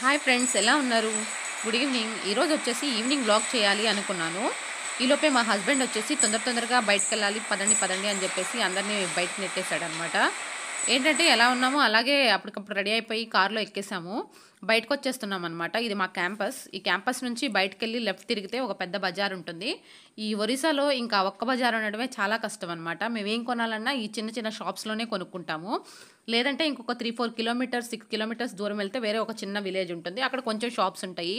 Hi friends ఎలా ఉన్నారు good evening ఈరోజు వచ్చేసి ఈవినింగ్ బ్లాగ్ చేయాలి అనుకున్నాను ఈలోపే మా హస్బెండ్ వచ్చేసి తొందర తొందరగా బయటకు వెళ్ళాలి పదండి పదండి అని చెప్పేసి అందరినీ బయటకు నెట్టేశాడనమాట ఏంటంటే ఎలా ఉన్నామో అలాగే అప్పటికప్పుడు రెడీ అయిపోయి కారులో ఎక్కేసాము బయటకు వచ్చేస్తున్నాం అనమాట ఇది మా క్యాంపస్ ఈ క్యాంపస్ నుంచి బయటకు వెళ్ళి లెఫ్ట్ తిరిగితే ఒక పెద్ద బజార్ ఉంటుంది ఈ ఒరిస్సాలో ఇంకా ఒక్క బజార్ ఉండడమే చాలా కష్టం అనమాట మేము ఏం కొనాలన్నా ఈ చిన్న చిన్న షాప్స్లోనే కొనుక్కుంటాము లేదంటే ఇంకొక three four kilometres six kilometres దూరం వెళ్తే వేరే ఒక చిన్న విలేజ్ ఉంటుంది అక్కడ కొంచెం షాప్స్ ఉంటాయి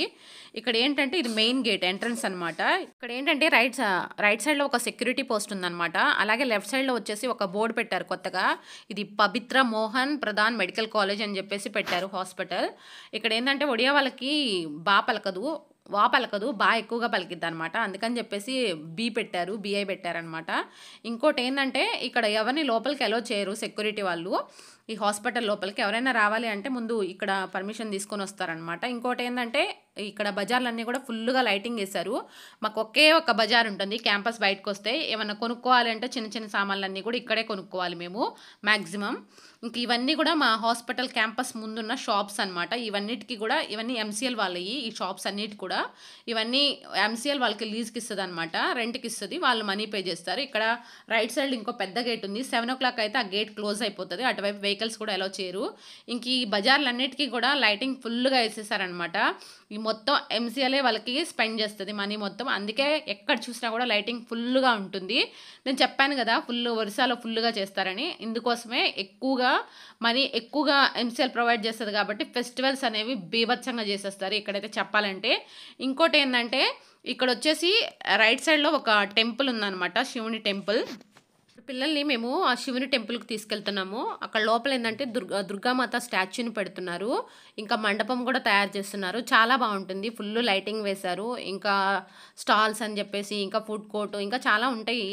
ఇక్కడ ఏంటంటే ఇది మెయిన్ గేట్ ఎంట్రన్స్ అనమాట ఇక్కడ ఏంటంటే రైట్ రైట్ సైడ్లో ఒక సెక్యూరిటీ పోస్ట్ ఉందన్నమాట అలాగే లెఫ్ట్ సైడ్లో వచ్చేసి ఒక బోర్డు పెట్టారు కొత్తగా ఇది పవిత్ర మోహన్ ప్రధాన్ మెడికల్ కాలేజ్ అని చెప్పేసి పెట్టారు హాస్పిటల్ ఇక్కడ ఏంటంటే ఒడియా వాళ్ళకి బా పలకదు వా పలకదు బాగా ఎక్కువగా పలికిద్ది అనమాట అందుకని చెప్పేసి బీ పెట్టారు బిఐ పెట్టారనమాట ఇంకోటి ఏంటంటే ఇక్కడ ఎవరిని లోపలికి అలో చేయరు సెక్యూరిటీ వాళ్ళు ఈ హాస్పిటల్ లోపలికి ఎవరైనా రావాలి అంటే ముందు ఇక్కడ పర్మిషన్ తీసుకొని వస్తారనమాట ఇంకోటి ఏంటంటే ఇక్కడ బజార్లన్నీ కూడా ఫుల్గా లైటింగ్ వేశారు మాకు ఒకే ఒక బజార్ ఉంటుంది క్యాంపస్ బయటకు వస్తే ఏమైనా కొనుక్కోవాలంటే చిన్న చిన్న సామాన్లన్నీ కూడా ఇక్కడే కొనుక్కోవాలి మేము మ్యాక్సిమం ఇంక ఇవన్నీ కూడా మా హాస్పిటల్ క్యాంపస్ ముందున్న షాప్స్ అనమాట ఇవన్నిటికి కూడా ఇవన్నీ ఎంసీఎల్ వాళ్ళవి ఈ షాప్స్ అన్నిటి కూడా ఇవన్నీ ఎంసీఎల్ వాళ్ళకి లీజ్కి ఇస్తుంది అనమాట రెంట్కి ఇస్తుంది వాళ్ళు మనీ పే చేస్తారు ఇక్కడ రైట్ సైడ్ ఇంకో పెద్ద గేట్ ఉంది సెవెన్ ఓ క్లాక్ అయితే ఆ గేట్ క్లోజ్ అయిపోతుంది అటువైపు వెహికల్స్ కూడా ఎలా చేయరు ఇంక ఈ బజార్లన్నిటికీ కూడా లైటింగ్ ఫుల్గా వేసేసారనమాట ఈ మొత్తం ఎంసీఎల్ఏ వాళ్ళకి స్పెండ్ చేస్తుంది మనీ మొత్తం అందుకే ఎక్కడ చూసినా కూడా లైటింగ్ ఫుల్గా ఉంటుంది నేను చెప్పాను కదా ఫుల్ వరుసలో ఫుల్గా చేస్తారని ఇందుకోసమే ఎక్కువగా మనీ ఎక్కువగా ఎంసీఎల్ ప్రొవైడ్ చేస్తుంది కాబట్టి ఫెస్టివల్స్ అనేవి బీభత్సంగా చేసేస్తారు ఇక్కడైతే చెప్పాలంటే ఇంకోటి ఏంటంటే ఇక్కడ వచ్చేసి రైట్ సైడ్లో ఒక టెంపుల్ ఉందన్నమాట శివుని టెంపుల్ పిల్లల్ని మేము ఆ శివుని టెంపుల్కి తీసుకెళ్తున్నాము అక్కడ లోపల ఏంటంటే దుర్గా దుర్గామాత స్టాచ్యూని పెడుతున్నారు ఇంకా మండపం కూడా తయారు చేస్తున్నారు చాలా బాగుంటుంది ఫుల్ లైటింగ్ వేశారు ఇంకా స్టాల్స్ అని చెప్పేసి ఇంకా ఫుడ్ కోర్ట్ ఇంకా చాలా ఉంటాయి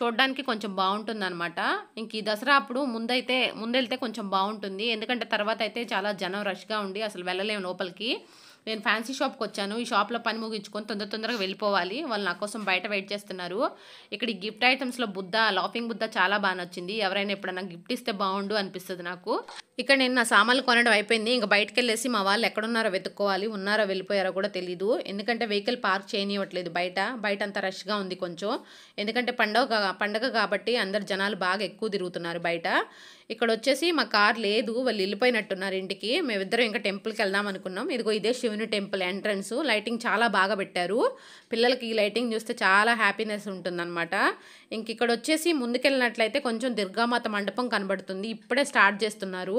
చూడడానికి కొంచెం బాగుంటుంది అనమాట ఇంక ఈ దసరా అప్పుడు ముందైతే ముందెళ్తే కొంచెం బాగుంటుంది ఎందుకంటే తర్వాత అయితే చాలా జనం రష్గా ఉండి అసలు వెళ్ళలేము లోపలికి నేను ఫ్యాన్సీ షాప్కి వచ్చాను ఈ షాప్లో పని ముగించుకొని తొందర తొందరగా వెళ్ళిపోవాలి వాళ్ళు నా కోసం బయట వెయిట్ చేస్తున్నారు ఇక్కడ గిఫ్ట్ ఐటమ్స్లో బుద్ధ లాఫింగ్ బుద్ధ చాలా బాగా నచ్చింది ఎవరైనా ఎప్పుడైనా గిఫ్ట్ ఇస్తే బాగుండు అనిపిస్తుంది నాకు ఇక్కడ నేను నా సామాన్లు కొనడం అయిపోయింది ఇంకా బయటకు వెళ్ళేసి మా వాళ్ళు ఎక్కడున్నారో వెతుక్కోవాలి ఉన్నారో వెళ్ళిపోయారో కూడా తెలియదు ఎందుకంటే వెహికల్ పార్క్ చేయనివ్వట్లేదు బయట బయట అంత రష్గా ఉంది కొంచెం ఎందుకంటే పండగ పండగ కాబట్టి అందరు జనాలు బాగా ఎక్కువ తిరుగుతున్నారు బయట ఇక్కడ వచ్చేసి మా కార్ లేదు వాళ్ళు వెళ్ళిపోయినట్టున్నారు ఇంటికి మేమిద్దరం ఇంకా టెంపుల్కి వెళ్దాం అనుకున్నాం ఇదిగో ఇదే శివుని టెంపుల్ ఎంట్రన్స్ లైటింగ్ చాలా బాగా పెట్టారు పిల్లలకి ఈ లైటింగ్ చూస్తే చాలా హ్యాపీనెస్ ఉంటుందన్నమాట ఇంక ఇక్కడ వచ్చేసి ముందుకెళ్ళినట్లయితే కొంచెం దుర్గామాత మండపం కనబడుతుంది ఇప్పుడే స్టార్ట్ చేస్తున్నారు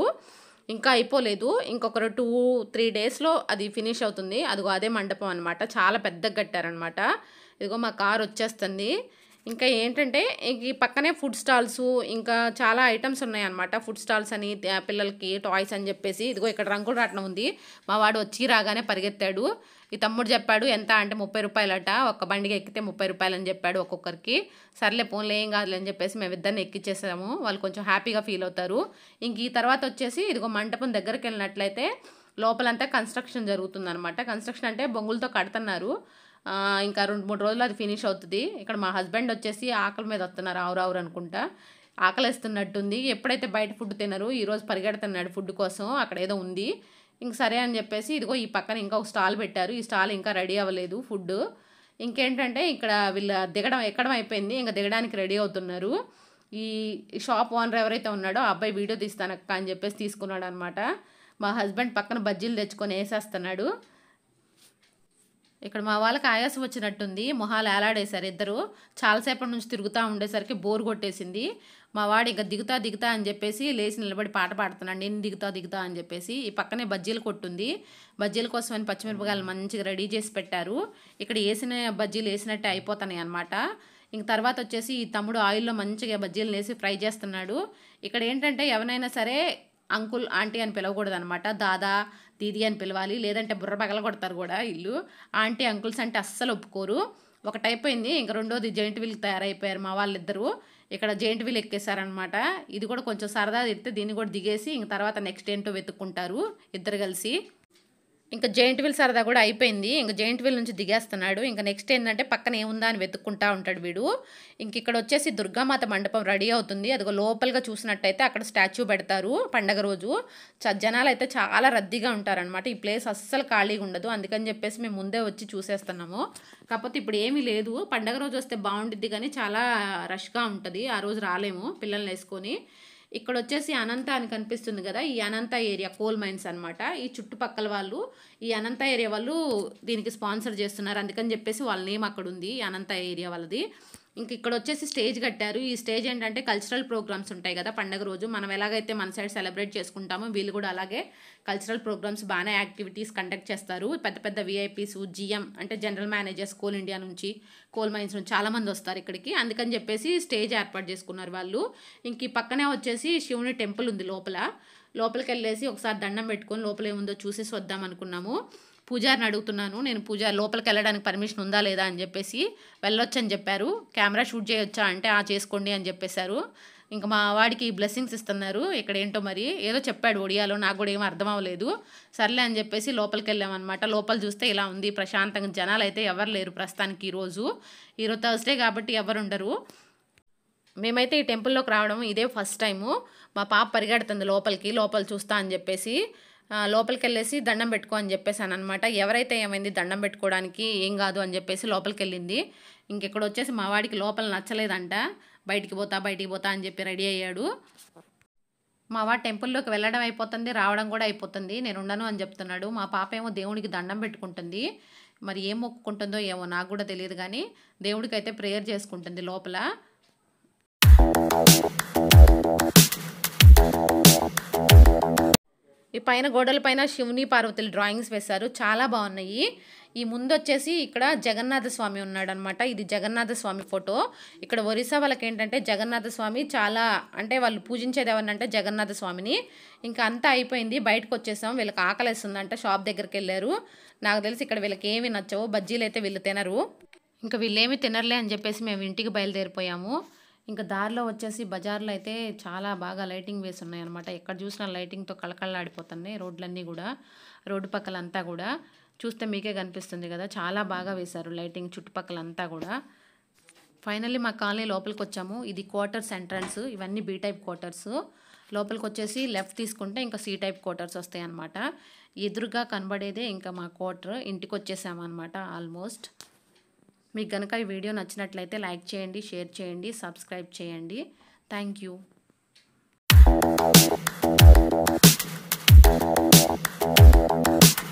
ఇంకా అయిపోలేదు ఇంకొకరు టూ త్రీ డేస్లో అది ఫినిష్ అవుతుంది అదిగో అదే మండపం అనమాట చాలా పెద్దగా కట్టారనమాట ఇదిగో మా కార్ వచ్చేస్తుంది ఇంకా ఏంటంటే ఈ పక్కనే ఫుడ్ స్టాల్స్ ఇంకా చాలా ఐటమ్స్ ఉన్నాయన్నమాట ఫుడ్ స్టాల్స్ అని పిల్లలకి టాయ్స్ అని చెప్పేసి ఇదిగో ఇక్కడ రంగులు రాటం ఉంది మా వాడు వచ్చి రాగానే పరిగెత్తాడు ఈ తమ్ముడు చెప్పాడు ఎంత అంటే ముప్పై రూపాయలట ఒక బండికి ఎక్కితే ముప్పై రూపాయలు అని చెప్పాడు ఒక్కొక్కరికి సర్లే పోన్లే ఏం కాదులే అని చెప్పేసి మేము ఇద్దరిని ఎక్కిచ్చేసాము వాళ్ళు కొంచెం హ్యాపీగా ఫీల్ అవుతారు ఇంక ఈ తర్వాత వచ్చేసి ఇదిగో మంటపం దగ్గరికి వెళ్ళినట్లయితే లోపలంతా కన్స్ట్రక్షన్ జరుగుతుందనమాట కన్స్ట్రక్షన్ అంటే బొంగులతో కడుతున్నారు ఇంకా రెండు మూడు రోజులు అది ఫినిష్ అవుతుంది ఇక్కడ మా హస్బెండ్ వచ్చేసి ఆకలి మీద వస్తున్నారు ఆవురావురు అనుకుంటా ఆకలిస్తున్నట్టుంది ఎప్పుడైతే బయట ఫుడ్ తినరు ఈరోజు పరిగెడుతున్నాడు ఫుడ్ కోసం అక్కడ ఏదో ఉంది ఇంక సరే అని చెప్పేసి ఇదిగో ఈ పక్కన ఇంకా ఒక స్టాల్ పెట్టారు ఈ స్టాల్ ఇంకా రెడీ అవ్వలేదు ఫుడ్ ఇంకేంటంటే ఇక్కడ వీళ్ళ దిగడం ఎక్కడం అయిపోయింది ఇంకా దిగడానికి రెడీ అవుతున్నారు ఈ షాప్ ఓనర్ ఎవరైతే ఉన్నాడో ఆ అబ్బాయి వీడియో తీస్తానక్క అని చెప్పేసి తీసుకున్నాడు అనమాట మా హస్బెండ్ పక్కన బజ్జీలు తెచ్చుకొని వేసేస్తున్నాడు ఇక్కడ మా వాళ్ళకి ఆయాసం వచ్చినట్టుంది మొహాలు ఏలాడేశారు ఇద్దరు చాలాసేపటి నుంచి తిరుగుతూ ఉండేసరికి బోర్ కొట్టేసింది మా వాడు ఇంకా దిగుతా దిగుతా అని చెప్పేసి లేచి నిలబడి పాట పాడుతున్నాడు నేను దిగుతా దిగుతా అని చెప్పేసి ఈ పక్కనే బజ్జీలు కొట్టుంది బజ్జీల కోసం అని పచ్చిమిరపకాయలు మంచిగా రెడీ చేసి పెట్టారు ఇక్కడ వేసిన బజ్జీలు వేసినట్టే అయిపోతున్నాయి అనమాట ఇంక తర్వాత వచ్చేసి ఈ తమ్ముడు ఆయిల్లో మంచిగా బజ్జీలు వేసి ఫ్రై చేస్తున్నాడు ఇక్కడ ఏంటంటే ఎవరైనా సరే అంకుల్ ఆంటీ అని పిలవకూడదు అనమాట దాదా దీది అని పిలవాలి లేదంటే బుర్ర పగల కొడతారు కూడా ఇల్లు ఆంటీ అంకుల్స్ అంటే అస్సలు ఒప్పుకోరు ఒకటైపోయింది ఇంకా రెండోది జెయింట్ వీల్ తయారైపోయారు మా వాళ్ళిద్దరూ ఇక్కడ జెయింట్ వీల్ ఎక్కేశారనమాట ఇది కూడా కొంచెం సరదా తిడితే దీన్ని కూడా దిగేసి ఇంక తర్వాత నెక్స్ట్ ఏంటో వెతుక్కుంటారు ఇద్దరు కలిసి ఇంకా జెయింట్ విల్ సరదా కూడా అయిపోయింది ఇంకా జెయింట్ వీల్ నుంచి దిగేస్తున్నాడు ఇంకా నెక్స్ట్ ఏంటంటే పక్కన ఏముందా అని వెతుక్కుంటా ఉంటాడు వీడు ఇంక ఇక్కడ వచ్చేసి దుర్గామాత మండపం రెడీ అవుతుంది అదిగో లోపలగా చూసినట్టయితే అక్కడ స్టాచ్యూ పెడతారు పండగ రోజు జనాలు అయితే చాలా రద్దీగా ఉంటారనమాట ఈ ప్లేస్ అస్సలు ఖాళీగా ఉండదు అందుకని చెప్పేసి మేము ముందే వచ్చి చూసేస్తున్నాము కాకపోతే ఇప్పుడు ఏమీ లేదు పండగ రోజు వస్తే బాగుంటుంది కానీ చాలా రష్గా ఉంటుంది ఆ రోజు రాలేము పిల్లల్ని వేసుకొని ఇక్కడ వచ్చేసి అనంత అని కనిపిస్తుంది కదా ఈ అనంత ఏరియా కోల్ మైన్స్ అనమాట ఈ చుట్టుపక్కల వాళ్ళు ఈ అనంత ఏరియా వాళ్ళు దీనికి స్పాన్సర్ చేస్తున్నారు అందుకని చెప్పేసి వాళ్ళ నేమ్ అక్కడ ఉంది అనంత ఏరియా వాళ్ళది ఇంక ఇక్కడ వచ్చేసి స్టేజ్ కట్టారు ఈ స్టేజ్ ఏంటంటే కల్చరల్ ప్రోగ్రామ్స్ ఉంటాయి కదా పండగ రోజు మనం ఎలాగైతే మన సైడ్ సెలబ్రేట్ చేసుకుంటామో వీళ్ళు కూడా అలాగే కల్చరల్ ప్రోగ్రామ్స్ బాగానే యాక్టివిటీస్ కండక్ట్ చేస్తారు పెద్ద పెద్ద విఐపీస్ జిఎం అంటే జనరల్ మేనేజర్స్ కోల్ ఇండియా నుంచి కోల్ మైన్స్ నుంచి చాలామంది వస్తారు ఇక్కడికి అందుకని చెప్పేసి స్టేజ్ ఏర్పాటు చేసుకున్నారు వాళ్ళు ఇంక ఈ పక్కనే వచ్చేసి శివుని టెంపుల్ ఉంది లోపల లోపలికి వెళ్ళేసి ఒకసారి దండం పెట్టుకొని లోపల ఏముందో చూసేసి వద్దాం అనుకున్నాము పూజారిని అడుగుతున్నాను నేను పూజ లోపలికి వెళ్ళడానికి పర్మిషన్ ఉందా లేదా అని చెప్పేసి వెళ్ళొచ్చని చెప్పారు కెమెరా షూట్ చేయొచ్చా అంటే ఆ చేసుకోండి అని చెప్పేశారు ఇంకా మా వాడికి బ్లెస్సింగ్స్ ఇస్తున్నారు ఇక్కడ ఏంటో మరి ఏదో చెప్పాడు ఒడియాలో నాకు కూడా ఏమీ అర్థం అవ్వలేదు సర్లే అని చెప్పేసి లోపలికి వెళ్ళామన్నమాట లోపల చూస్తే ఇలా ఉంది ప్రశాంతంగా జనాలు అయితే ఎవరు లేరు ప్రస్తుతానికి ఈరోజు ఈరోజు థర్స్డే కాబట్టి ఎవరు ఉండరు మేమైతే ఈ టెంపుల్లోకి రావడం ఇదే ఫస్ట్ టైము మా పాప పరిగెడుతుంది లోపలికి లోపల చూస్తా అని చెప్పేసి లోపలికి వెళ్ళేసి దండం పెట్టుకో అని చెప్పేసాను అనమాట ఎవరైతే ఏమైంది దండం పెట్టుకోవడానికి ఏం కాదు అని చెప్పేసి లోపలికి వెళ్ళింది ఇంకెక్కడ వచ్చేసి మా వాడికి లోపల నచ్చలేదంట బయటికి పోతా బయటికి పోతా అని చెప్పి రెడీ అయ్యాడు మా వాడు టెంపుల్లోకి వెళ్ళడం అయిపోతుంది రావడం కూడా అయిపోతుంది నేను ఉండను అని చెప్తున్నాడు మా పాప ఏమో దేవునికి దండం పెట్టుకుంటుంది మరి ఏం మొక్కుకుంటుందో ఏమో నాకు కూడా తెలియదు కానీ దేవుడికి అయితే ప్రేయర్ చేసుకుంటుంది లోపల Thank you. ఈ పైన గోడలపైన శివుని పార్వతుల డ్రాయింగ్స్ వేశారు చాలా బాగున్నాయి ఈ ముందు వచ్చేసి ఇక్కడ జగన్నాథ స్వామి ఉన్నాడనమాట ఇది జగన్నాథ స్వామి ఫోటో ఇక్కడ ఒరిస్సా వాళ్ళకి ఏంటంటే జగన్నాథ స్వామి చాలా అంటే వాళ్ళు పూజించేది ఎవరినంటే జగన్నాథ స్వామిని ఇంకా అంతా అయిపోయింది బయటకు వచ్చేసాం వీళ్ళకి ఆకలిస్తుందంట షాప్ దగ్గరికి వెళ్ళారు నాకు తెలిసి ఇక్కడ వీళ్ళకి ఏమి నచ్చవు బజ్జీలు అయితే వీళ్ళు తినరు ఇంకా వీళ్ళేమి తినర్లే అని చెప్పేసి మేము ఇంటికి బయలుదేరిపోయాము ఇంకా దారిలో వచ్చేసి బజార్లో అయితే చాలా బాగా లైటింగ్ వేసి అనమాట ఎక్కడ చూసినా లైటింగ్తో కళకళలాడిపోతున్నాయి రోడ్లన్నీ కూడా రోడ్డు పక్కలంతా కూడా చూస్తే మీకే కనిపిస్తుంది కదా చాలా బాగా వేశారు లైటింగ్ చుట్టుపక్కలంతా కూడా ఫైనల్లీ మా కాలనీ లోపలికి వచ్చాము ఇది క్వార్టర్స్ ఎంట్రన్స్ ఇవన్నీ బీ టైప్ క్వార్టర్స్ లోపలికి వచ్చేసి లెఫ్ట్ తీసుకుంటే ఇంకా సీ టైప్ క్వార్టర్స్ వస్తాయి అనమాట ఎదురుగా కనబడేదే ఇంకా మా క్వార్టర్ ఇంటికి అనమాట ఆల్మోస్ట్ మీకు కనుక ఈ వీడియో నచ్చినట్లయితే లైక్ చేయండి షేర్ చేయండి సబ్స్క్రైబ్ చేయండి థ్యాంక్ యూ